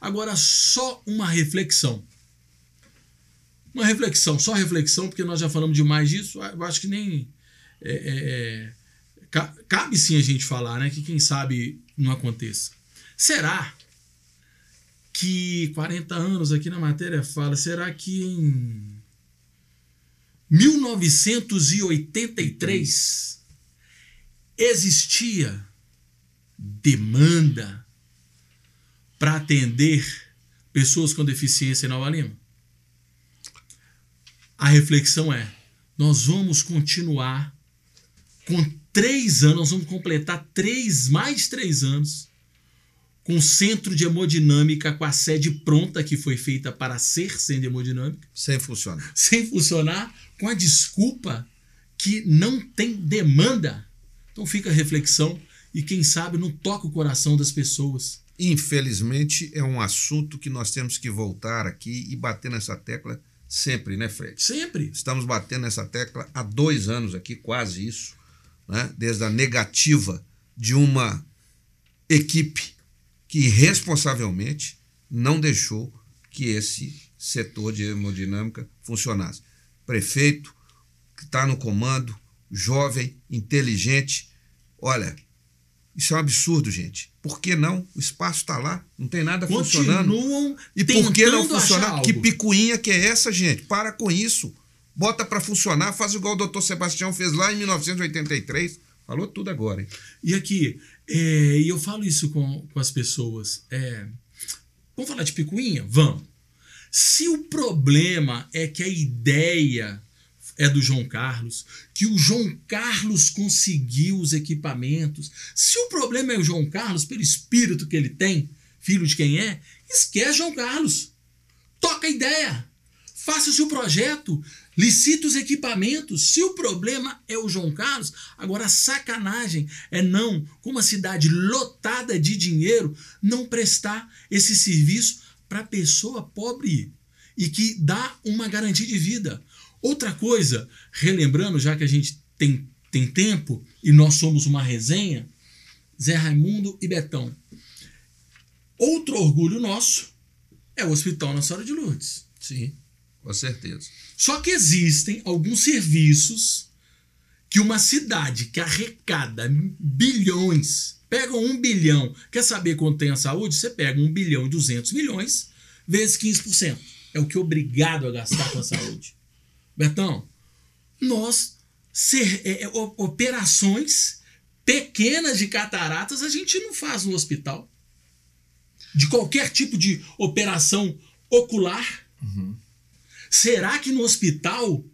Agora, só uma reflexão. Uma reflexão, só reflexão, porque nós já falamos demais disso, ah, eu acho que nem. É, é, é cabe sim a gente falar, né? Que quem sabe não aconteça. Será que 40 anos aqui na matéria fala, será que em 1983 existia demanda para atender pessoas com deficiência em Nova Lima? A reflexão é: nós vamos continuar com três anos, nós vamos completar três, mais três anos, com o centro de hemodinâmica, com a sede pronta que foi feita para ser sede hemodinâmica. Sem funcionar. Sem funcionar, com a desculpa que não tem demanda. Então fica a reflexão e quem sabe não toca o coração das pessoas Infelizmente, é um assunto que nós temos que voltar aqui e bater nessa tecla sempre, né, Fred? Sempre. Estamos batendo nessa tecla há dois anos aqui, quase isso, né? desde a negativa de uma equipe que responsavelmente não deixou que esse setor de hemodinâmica funcionasse. Prefeito, que está no comando, jovem, inteligente, olha, isso é um absurdo, gente. Por que não? O espaço está lá, não tem nada Continuam funcionando. E por que não funcionar? Que picuinha que é essa, gente? Para com isso. Bota para funcionar, faz igual o doutor Sebastião fez lá em 1983. Falou tudo agora. Hein? E aqui, é, eu falo isso com, com as pessoas. É, vamos falar de picuinha? Vamos. Se o problema é que a ideia é do João Carlos, que o João Carlos conseguiu os equipamentos. Se o problema é o João Carlos, pelo espírito que ele tem, filho de quem é, esquece João Carlos. Toca a ideia. Faça-se o projeto, licite os equipamentos. Se o problema é o João Carlos, agora a sacanagem é não, com uma cidade lotada de dinheiro, não prestar esse serviço para pessoa pobre e que dá uma garantia de vida. Outra coisa, relembrando, já que a gente tem, tem tempo e nós somos uma resenha, Zé Raimundo e Betão. Outro orgulho nosso é o Hospital Nossa Senhora de Lourdes. Sim, com certeza. Só que existem alguns serviços que uma cidade que arrecada bilhões, pega um bilhão, quer saber quanto tem a saúde? Você pega um bilhão e 200 milhões vezes 15%. É o que é obrigado a gastar com a saúde. Betão, nós ser, é, é operações pequenas de cataratas a gente não faz no hospital. De qualquer tipo de operação ocular. Uhum. Será que no hospital.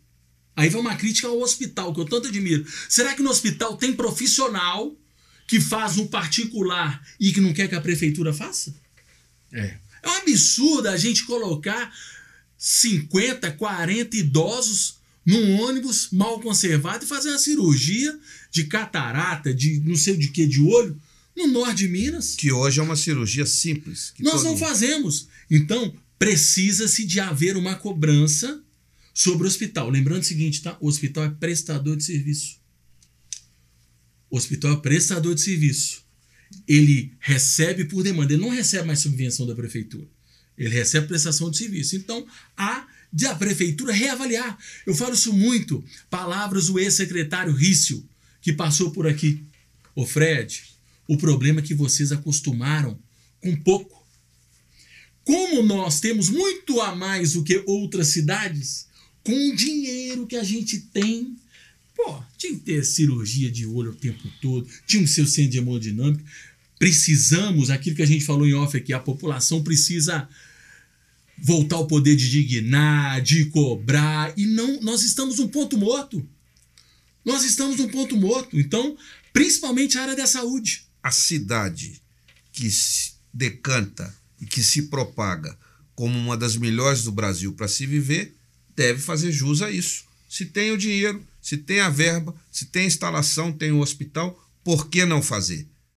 Aí vai uma crítica ao hospital, que eu tanto admiro. Será que no hospital tem profissional que faz um particular e que não quer que a prefeitura faça? É. É um absurdo a gente colocar 50, 40 idosos num ônibus mal conservado e fazer uma cirurgia de catarata, de não sei de que, de olho, no norte de Minas. Que hoje é uma cirurgia simples. Nós não fazemos. Então, precisa-se de haver uma cobrança sobre o hospital. Lembrando o seguinte, tá? O hospital é prestador de serviço. O hospital é prestador de serviço. Ele recebe por demanda, ele não recebe mais subvenção da prefeitura. Ele recebe prestação de serviço. Então, há de a prefeitura reavaliar. Eu falo isso muito. Palavras do ex-secretário Rício, que passou por aqui. Ô Fred, o problema é que vocês acostumaram com pouco. Como nós temos muito a mais do que outras cidades, com o dinheiro que a gente tem, pô, tinha que ter cirurgia de olho o tempo todo, tinha o seu centro de hemodinâmica precisamos, aquilo que a gente falou em off aqui, a população precisa voltar ao poder de dignar, de cobrar, e não, nós estamos um ponto morto. Nós estamos um ponto morto. Então, principalmente a área da saúde. A cidade que se decanta e que se propaga como uma das melhores do Brasil para se viver, deve fazer jus a isso. Se tem o dinheiro, se tem a verba, se tem a instalação, tem o hospital, por que não fazer?